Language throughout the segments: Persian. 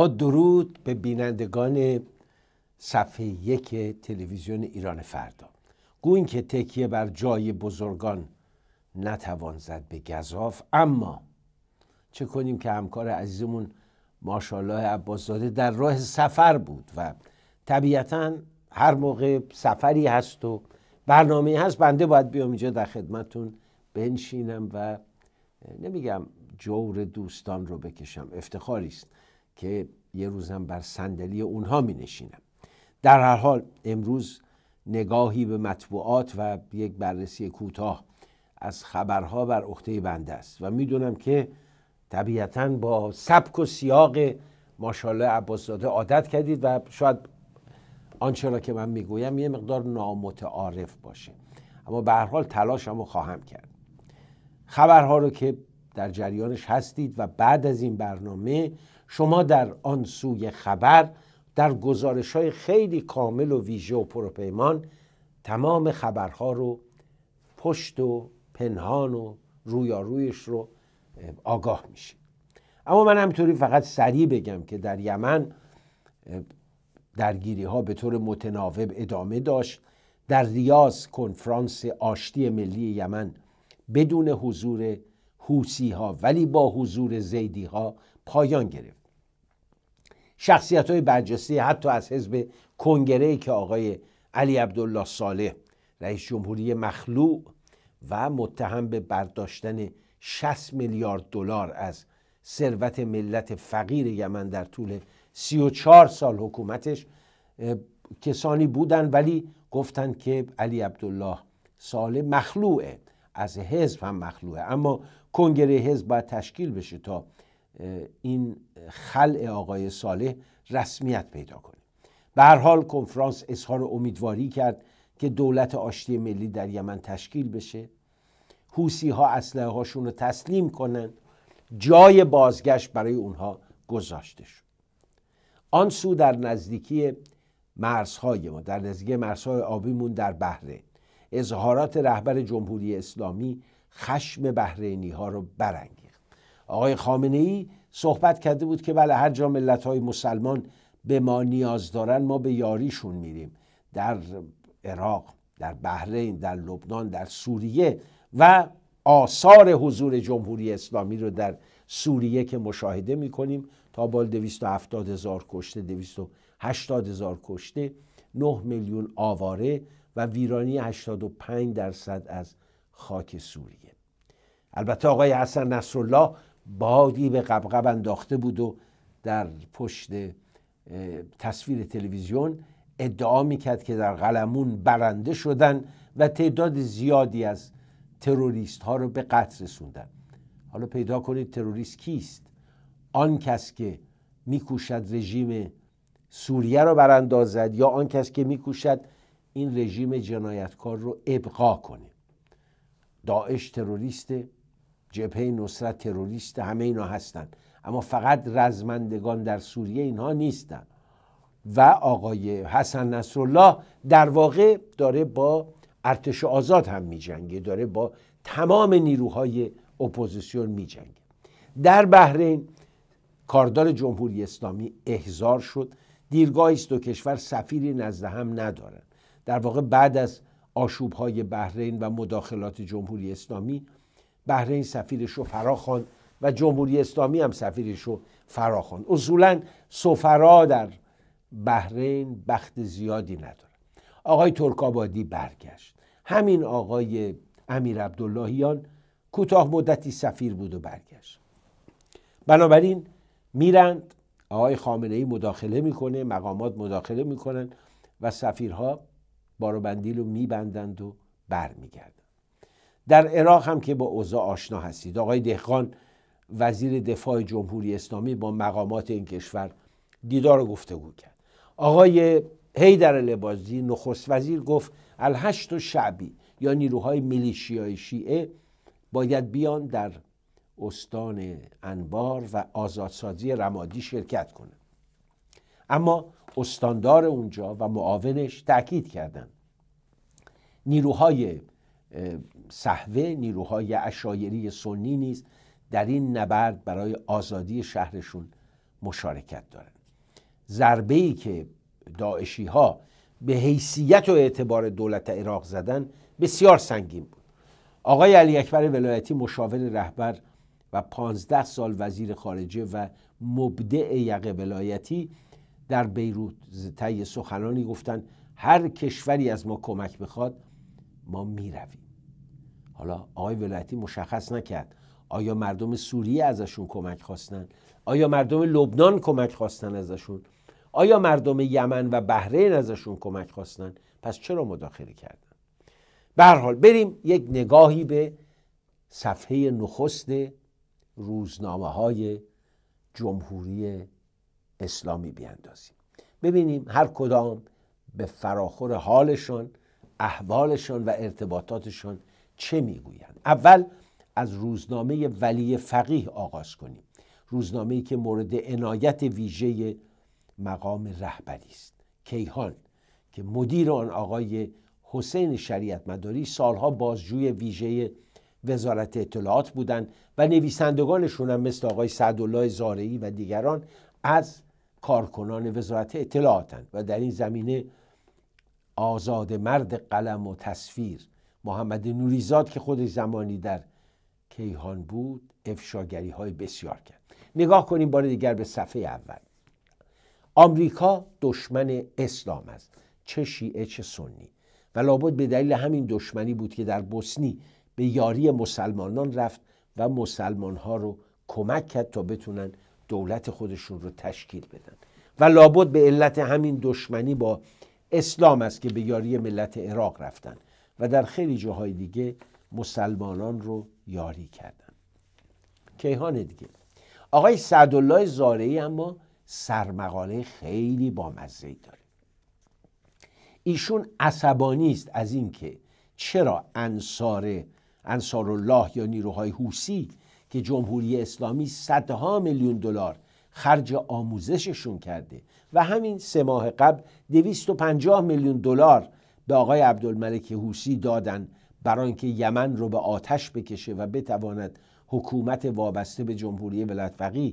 با درود به بینندگان صفحه یک تلویزیون ایران فردا گوین که تکیه بر جای بزرگان نتوان زد به گذاف اما چه کنیم که همکار عزیزمون ماشالله عباسزاده در راه سفر بود و طبیعتا هر موقع سفری هست و برنامه هست بنده باید بیام اینجا در خدمتون بنشینم و نمیگم جور دوستان رو بکشم افتخاری است که یه روزم بر صندلی اونها می نشینم در هر حال امروز نگاهی به مطبوعات و یک بررسی کوتاه از خبرها بر عهده بنده است و میدونم که طبیعتا با سبک و سیاق ماشاءالله عباسزاده عادت کردید و شاید آنچه را که من میگویم یه مقدار نامتعارف باشه اما به هر حال تلاشم خواهم کرد خبرها رو که در جریانش هستید و بعد از این برنامه شما در آن سوی خبر در گزارش های خیلی کامل و ویژه و پروپیمان تمام خبرها رو پشت و پنهان و رویارویش رو آگاه میشید اما من همطوری فقط سریع بگم که در یمن درگیری ها به طور متناوب ادامه داشت در ریاض کنفرانس آشتی ملی یمن بدون حضور حوسی ها ولی با حضور زیدی ها پایان گرفت شخصیت های برجسته حتی از حزب کنگره که آقای علی عبدالله صالح رئیس جمهوری مخلوع و متهم به برداشتن 60 میلیارد دلار از ثروت ملت فقیر یمن در طول 34 سال حکومتش کسانی بودن ولی گفتند که علی عبدالله صالح مخلوعه از حزب هم مخلوعه اما کنگره حزب باید تشکیل بشه تا این خلع آقای صالح رسمیت پیدا کنه به هر حال کنفرانس اظهار امیدواری کرد که دولت آشتی ملی در یمن تشکیل بشه حوسی ها اسلحه هاشون رو تسلیم کنن جای بازگشت برای اونها گذاشته شد آن سو در نزدیکی مرزهای ما در نزدیکی مرزهای آبیمون در بهره اظهارات رهبر جمهوری اسلامی خشم بحرینی ها رو برانگیخت آقای خامنه ای صحبت کرده بود که بله هر جا ملت های مسلمان به ما نیاز دارن ما به یاریشون میریم در عراق در بحرین در لبنان در سوریه و آثار حضور جمهوری اسلامی رو در سوریه که مشاهده میکنیم تا بال 270 هزار کشته 280 هزار کشته 9 میلیون آواره و ویرانی 85 درصد از خاک سوریه البته آقای حسن نصرالله بادی به قبقب انداخته بود و در پشت تصویر تلویزیون ادعا میکرد که در قلمون برنده شدن و تعداد زیادی از تروریست ها رو به قتل رسوندن حالا پیدا کنید تروریست کیست آن کس که میکوشد رژیم سوریه رو براندازد یا آن کس که میکوشد این رژیم جنایتکار رو ابقا کنه داعش تروریست جبهه نصرت تروریست همه اینا هستن اما فقط رزمندگان در سوریه اینها نیستن و آقای حسن نصرالله در واقع داره با ارتش آزاد هم میجنگه داره با تمام نیروهای اپوزیسیون میجنگه در بحرین کاردار جمهوری اسلامی احضار شد دیرگاه است و کشور سفیری نزد هم ندارن در واقع بعد از آشوب های بحرین و مداخلات جمهوری اسلامی بحرین سفیرش رو و جمهوری اسلامی هم سفیرش رو اصولاً اصولا سفرا در بحرین بخت زیادی نداره. آقای ترکابادی برگشت همین آقای امیر عبداللهیان کوتاه مدتی سفیر بود و برگشت بنابراین میرند آقای خامنه ای مداخله میکنه مقامات مداخله میکنن و سفیرها بندیل رو میبندند و برمیگردند در عراق هم که با اوضاع آشنا هستید آقای دهقان وزیر دفاع جمهوری اسلامی با مقامات این کشور دیدار و گفتگو کرد آقای هیدر لبازی نخست وزیر گفت الهشت و شعبی یا نیروهای میلیشیای شیعه باید بیان در استان انبار و آزادسازی رمادی شرکت کنند اما استاندار اونجا و معاونش تاکید کردند نیروهای صحوه نیروهای اشایری سنی نیز در این نبرد برای آزادی شهرشون مشارکت دارند ضربه ای که داعشی ها به حیثیت و اعتبار دولت عراق زدن بسیار سنگین بود آقای علی اکبر ولایتی مشاور رهبر و پانزده سال وزیر خارجه و مبدع یقه ولایتی در بیروت طی سخنانی گفتن هر کشوری از ما کمک بخواد ما میرویم حالا آقای ولایتی مشخص نکرد آیا مردم سوریه ازشون کمک خواستن آیا مردم لبنان کمک خواستن ازشون آیا مردم یمن و بحرین ازشون کمک خواستن پس چرا مداخله کردن به هر حال بریم یک نگاهی به صفحه نخست روزنامه های جمهوری اسلامی بیاندازیم ببینیم هر کدام به فراخور حالشون احوالشون و ارتباطاتشون چه میگویند اول از روزنامه ولی فقیه آغاز کنیم روزنامه‌ای که مورد عنایت ویژه مقام رهبری است کیهان که مدیر آن آقای حسین شریعت مداری سالها بازجوی ویژه وزارت اطلاعات بودند و نویسندگانشون هم مثل آقای سعدالله زارعی و دیگران از کارکنان وزارت اطلاعاتند و در این زمینه آزاد مرد قلم و تصویر محمد نوریزاد که خود زمانی در کیهان بود افشاگری های بسیار کرد نگاه کنیم بار دیگر به صفحه اول آمریکا دشمن اسلام است چه شیعه چه سنی و لابد به دلیل همین دشمنی بود که در بوسنی به یاری مسلمانان رفت و مسلمان ها رو کمک کرد تا بتونن دولت خودشون رو تشکیل بدن و لابد به علت همین دشمنی با اسلام است که به یاری ملت عراق رفتن و در خیلی جاهای دیگه مسلمانان رو یاری کردن کیهان دیگه آقای سعدالله زارعی اما سرمقاله خیلی با ای داره ایشون عصبانی است از اینکه چرا انصار انصار الله یا نیروهای حوسی که جمهوری اسلامی صدها میلیون دلار خرج آموزششون کرده و همین سه ماه قبل 250 میلیون دلار به آقای عبدالملک حوسی دادن برای اینکه یمن رو به آتش بکشه و بتواند حکومت وابسته به جمهوری فقیه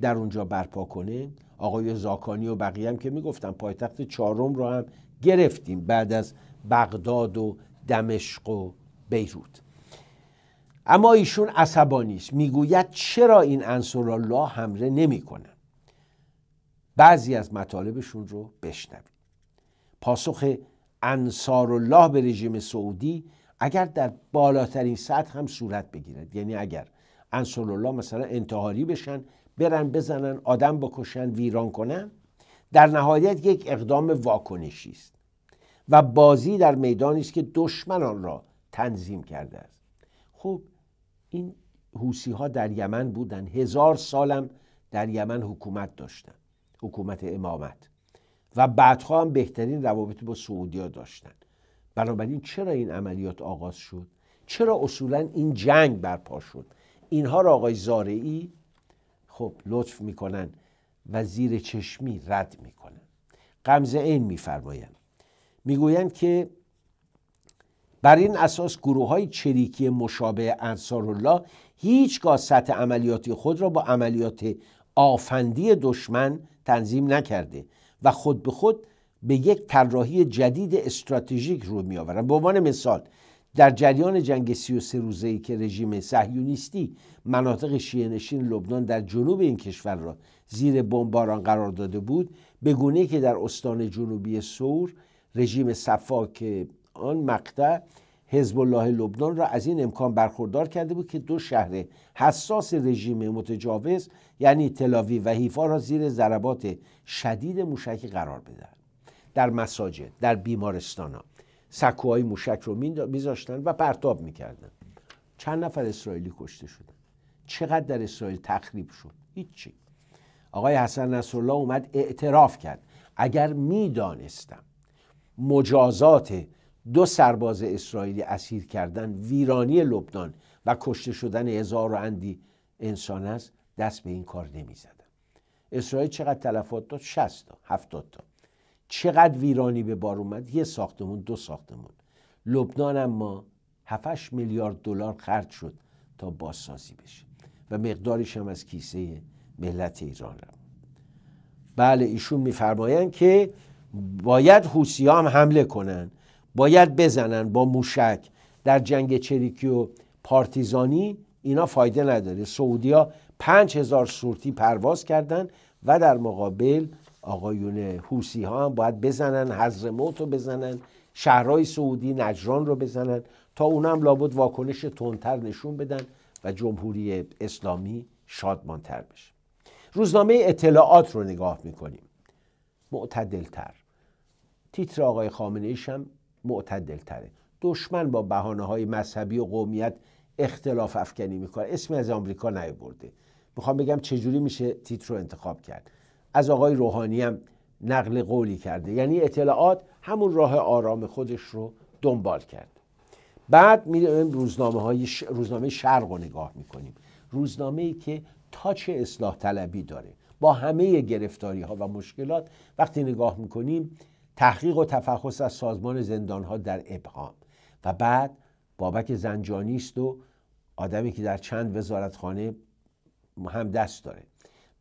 در اونجا برپا کنه آقای زاکانی و بقیه هم که میگفتن پایتخت چهارم رو هم گرفتیم بعد از بغداد و دمشق و بیروت اما ایشون عصبانی است میگوید چرا این لا حمله کنه؟ بعضی از مطالبشون رو بشنوید پاسخ الله به رژیم سعودی اگر در بالاترین سطح هم صورت بگیرد یعنی اگر الله مثلا انتحاری بشن برن بزنن آدم بکشن ویران کنن در نهایت یک اقدام واکنشی است و بازی در میدانی است که دشمنان را تنظیم کرده است خب این حوسی ها در یمن بودن هزار سالم در یمن حکومت داشتن حکومت امامت و بعدها هم بهترین روابط با سعودیا داشتن بنابراین چرا این عملیات آغاز شد چرا اصولا این جنگ برپا شد اینها را آقای زارعی خب لطف میکنن و زیر چشمی رد میکنن قمز عین میفرمایند میگویند که بر این اساس گروه های چریکی مشابه الله هیچگاه سطح عملیاتی خود را با عملیات آفندی دشمن تنظیم نکرده و خود به خود به یک طراحی جدید استراتژیک رو می به عنوان مثال در جریان جنگ 33 روزه‌ای که رژیم صهیونیستی مناطق شیعه نشین لبنان در جنوب این کشور را زیر بمباران قرار داده بود به گونه که در استان جنوبی سور رژیم صفا که آن مقطع حزب الله لبنان را از این امکان برخوردار کرده بود که دو شهر حساس رژیم متجاوز یعنی تلاوی و حیفا را زیر ضربات شدید موشکی قرار بدهد در مساجد در بیمارستان ها سکوهای موشک رو میذاشتن و پرتاب میکردن چند نفر اسرائیلی کشته شدن چقدر در اسرائیل تخریب شد هیچی آقای حسن نصرالله اومد اعتراف کرد اگر میدانستم مجازات دو سرباز اسرائیلی اسیر کردن ویرانی لبنان و کشته شدن هزار و اندی انسان است دست به این کار نمیزدن اسرائیل چقدر تلفات داد 60 تا 70 تا چقدر ویرانی به بار اومد یه ساختمون دو ساختمون لبنان اما 7 میلیارد دلار خرج شد تا بازسازی بشه و مقدارش هم از کیسه ملت ایران هم. بله ایشون میفرمایند که باید حوسی هم حمله کنن باید بزنن با موشک در جنگ چریکی و پارتیزانی اینا فایده نداره سعودیا پنج هزار سورتی پرواز کردن و در مقابل آقایون حوسی ها هم باید بزنن حضر موت رو بزنن شهرهای سعودی نجران رو بزنن تا اونم لابد واکنش تندتر نشون بدن و جمهوری اسلامی شادمانتر بشه روزنامه اطلاعات رو نگاه میکنیم معتدلتر تیتر آقای خامنه هم معتدل تره دشمن با بحانه های مذهبی و قومیت اختلاف افکنی میکنه اسمی از آمریکا برده میخوام بگم چجوری میشه تیتر رو انتخاب کرد از آقای روحانی هم نقل قولی کرده یعنی اطلاعات همون راه آرام خودش رو دنبال کرد بعد میریم روزنامه, های روزنامه شرق رو نگاه میکنیم روزنامه ای که تاچ اصلاح طلبی داره با همه گرفتاری ها و مشکلات وقتی نگاه میکنیم تحقیق و تفخص از سازمان زندانها در ابهام و بعد بابک زنجانی است و آدمی که در چند وزارتخانه هم دست داره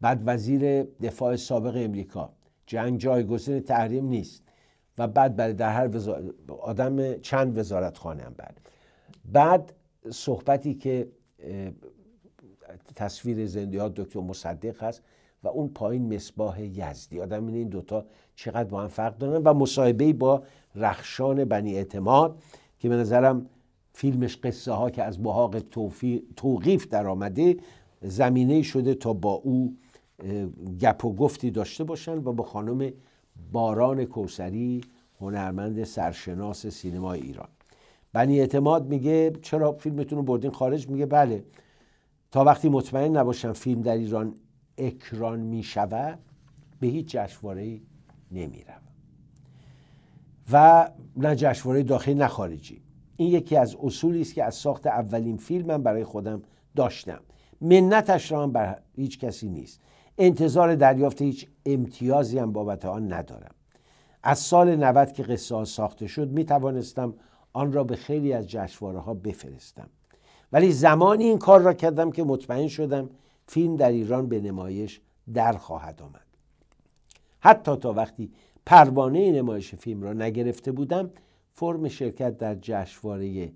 بعد وزیر دفاع سابق امریکا جنگ جایگزین تحریم نیست و بعد برای در هر وزارت آدم چند وزارتخانه هم بعد بعد صحبتی که تصویر زندیات دکتر مصدق هست و اون پایین مصباح یزدی آدم این, این دوتا چقدر با هم فرق دارن و مصاحبه با رخشان بنی اعتماد که به نظرم فیلمش قصه ها که از بحاق توقیف در آمده زمینه شده تا با او گپ و گفتی داشته باشن و با خانم باران کوسری هنرمند سرشناس سینما ایران بنی اعتماد میگه چرا فیلمتون رو بردین خارج میگه بله تا وقتی مطمئن نباشم فیلم در ایران اکران می شود به هیچ جشنواره نمی و نه جشنواره داخلی نه خارجی این یکی از اصولی است که از ساخت اولین فیلمم برای خودم داشتم منتش را هم بر هیچ کسی نیست انتظار دریافت هیچ امتیازی هم بابت آن ندارم از سال 90 که قصه ها ساخته شد می توانستم آن را به خیلی از جشنواره ها بفرستم ولی زمانی این کار را کردم که مطمئن شدم فیلم در ایران به نمایش در خواهد آمد حتی تا وقتی پروانه نمایش فیلم را نگرفته بودم فرم شرکت در جشنواره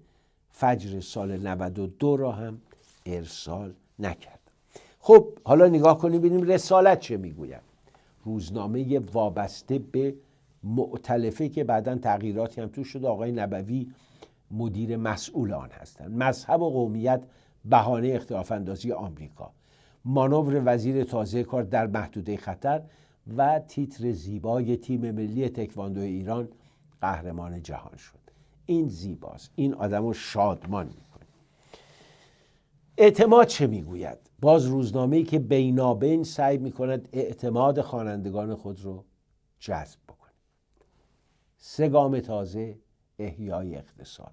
فجر سال 92 را هم ارسال نکردم خب حالا نگاه کنیم ببینیم رسالت چه میگوید روزنامه وابسته به معتلفه که بعدا تغییراتی هم توش شد آقای نبوی مدیر مسئول آن هستند مذهب و قومیت بهانه اختلاف اندازی آمریکا مانور وزیر تازه کار در محدوده خطر و تیتر زیبای تیم ملی تکواندو ایران قهرمان جهان شد این زیباست این آدم رو شادمان میکنه اعتماد چه میگوید باز روزنامه ای که بینابین سعی میکند اعتماد خوانندگان خود رو جذب بکنه سه گام تازه احیای اقتصاد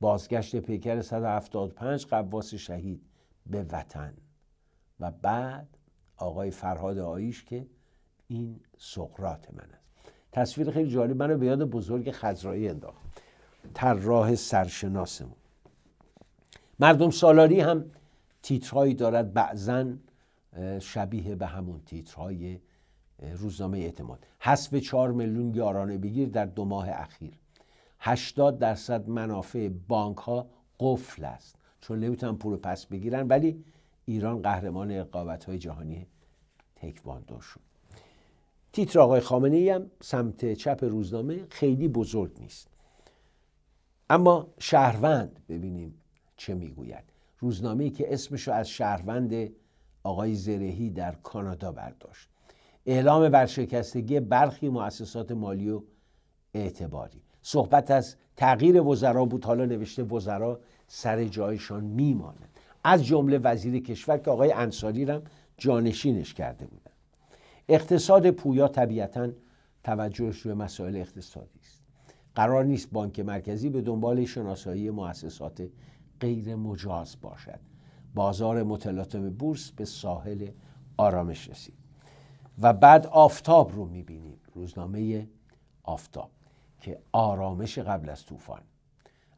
بازگشت پیکر 175 قواس شهید به وطن و بعد آقای فرهاد آیش که این سقرات من است تصویر خیلی جالب منو به یاد بزرگ خزرایی انداخت طراح سرشناسمون مردم سالاری هم تیترهایی دارد بعضا شبیه به همون تیترهای روزنامه اعتماد حسب چهار میلیون یارانه بگیر در دو ماه اخیر 80 درصد منافع بانک ها قفل است چون نمیتونن پول پس بگیرن ولی ایران قهرمان رقابت های جهانی تکواندو شد تیتر آقای خامنه هم سمت چپ روزنامه خیلی بزرگ نیست اما شهروند ببینیم چه میگوید روزنامه ای که اسمش رو از شهروند آقای زرهی در کانادا برداشت اعلام ورشکستگی برخی مؤسسات مالی و اعتباری صحبت از تغییر وزرا بود حالا نوشته وزرا سر جایشان میماند. از جمله وزیر کشور که آقای انصاری هم جانشینش کرده بودن اقتصاد پویا طبیعتا توجهش روی مسائل اقتصادی است قرار نیست بانک مرکزی به دنبال شناسایی مؤسسات غیر مجاز باشد بازار متلاطم بورس به ساحل آرامش رسید و بعد آفتاب رو میبینیم روزنامه آفتاب که آرامش قبل از طوفان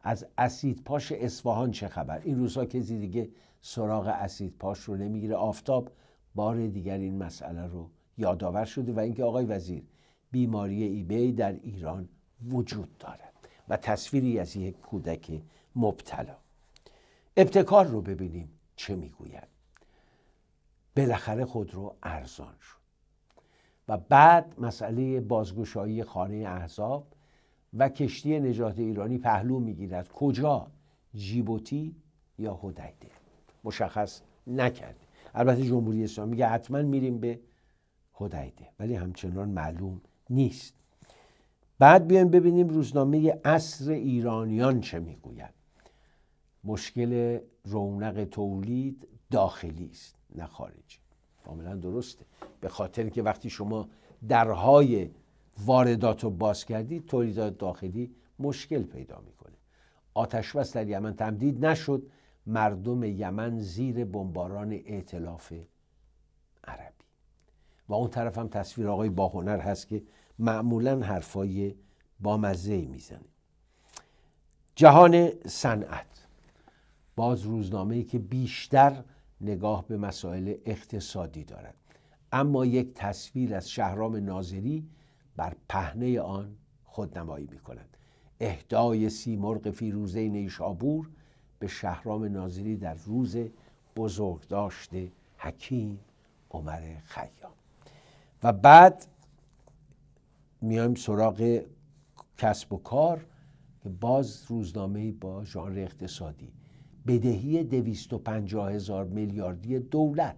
از اسید پاش اصفهان چه خبر این روزها کسی دیگه سراغ اسید پاش رو نمیگیره آفتاب بار دیگر این مسئله رو یادآور شده و اینکه آقای وزیر بیماری ایبی در ایران وجود دارد و تصویری از یک کودک مبتلا ابتکار رو ببینیم چه میگوید بالاخره خود رو ارزان شد و بعد مسئله بازگشایی خانه احزاب و کشتی نجات ایرانی پهلو میگیرد کجا جیبوتی یا هدیده مشخص نکرد البته جمهوری اسلامی میگه حتما میریم به هدیده ولی همچنان معلوم نیست بعد بیایم ببینیم روزنامه اصر ایرانیان چه میگوید مشکل رونق تولید داخلی است نه خارجی کاملا درسته به خاطر که وقتی شما درهای واردات رو باز کردی تولیدات داخلی مشکل پیدا میکنه آتش بس در یمن تمدید نشد مردم یمن زیر بمباران اعتلاف عربی و اون طرف هم تصویر آقای باهنر هست که معمولا حرفای بامزه میزنه جهان صنعت باز روزنامه ای که بیشتر نگاه به مسائل اقتصادی دارد اما یک تصویر از شهرام ناظری بر پهنه آن خودنمایی می کند. اهدای سی مرغ فیروزه نیشابور به شهرام ناظری در روز بزرگداشت حکیم عمر خیام و بعد میایم سراغ کسب و کار که باز روزنامه با ژانر اقتصادی بدهی 250 هزار میلیاردی دولت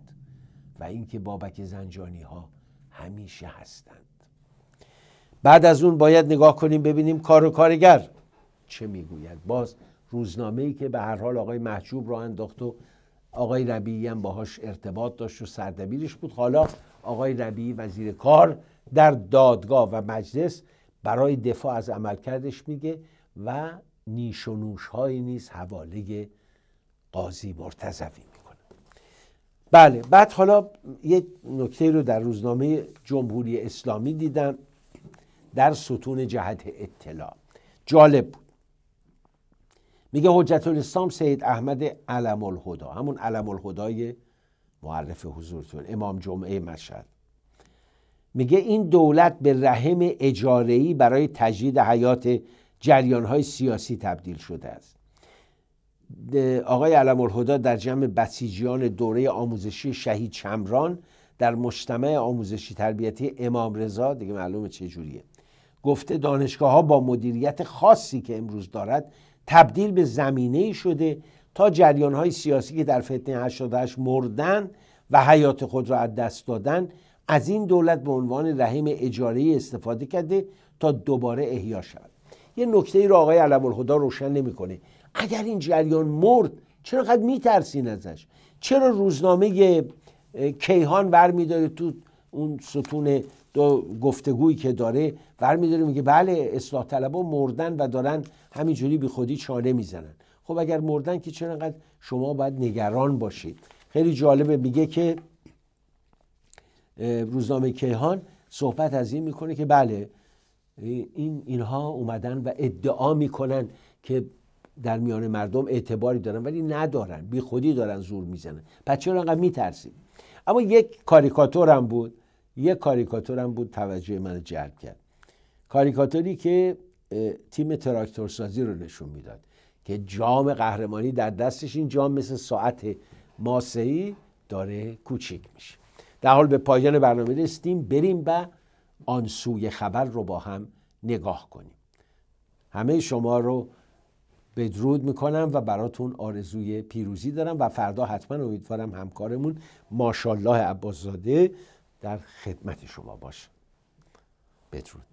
و اینکه بابک زنجانی ها همیشه هستند بعد از اون باید نگاه کنیم ببینیم کار و کارگر چه میگوید باز روزنامه ای که به هر حال آقای محجوب را انداخت و آقای ربیعی هم باهاش ارتباط داشت و سردبیرش بود حالا آقای ربیعی وزیر کار در دادگاه و مجلس برای دفاع از عملکردش میگه و نیش و نوش های نیز حواله قاضی مرتضوی میکنه بله بعد حالا یک نکته رو در روزنامه جمهوری اسلامی دیدم در ستون جهت اطلاع جالب بود میگه حجت الاسلام سید احمد علم الهدا همون علم الهدای معرف حضورتون امام جمعه مشهد میگه این دولت به رحم اجارهی برای تجدید حیات جریانهای سیاسی تبدیل شده است آقای علم الهدا در جمع بسیجیان دوره آموزشی شهید چمران در مجتمع آموزشی تربیتی امام رضا دیگه معلومه چه جوریه گفته دانشگاه ها با مدیریت خاصی که امروز دارد تبدیل به زمینه شده تا جریان های سیاسی که در فتنه 88 مردن و حیات خود را از دست دادن از این دولت به عنوان رحیم اجاره استفاده کرده تا دوباره احیا شود یه نکته ای را آقای علم الهدا روشن نمیکنه اگر این جریان مرد چرا قد میترسین ازش چرا روزنامه کیهان برمیداره تو اون ستون دو گفتگویی که داره برمیداره میگه بله اصلاح ها مردن و دارن همینجوری بی خودی چانه میزنن خب اگر مردن که چرا شما باید نگران باشید خیلی جالبه میگه که روزنامه کیهان صحبت از این میکنه که بله این اینها اومدن و ادعا میکنن که در میان مردم اعتباری دارن ولی ندارن بی خودی دارن زور میزنن پس چرا انقدر میترسید اما یک کاریکاتور هم بود یه کاریکاتورم بود توجه من جلب کرد کاریکاتوری که تیم تراکتورسازی رو نشون میداد که جام قهرمانی در دستش این جام مثل ساعت ای داره کوچیک میشه در حال به پایان برنامه رسیدیم بریم و آن سوی خبر رو با هم نگاه کنیم همه شما رو بدرود میکنم و براتون آرزوی پیروزی دارم و فردا حتما امیدوارم همکارمون ماشالله عباسزاده در خدمت شما باشه بدرود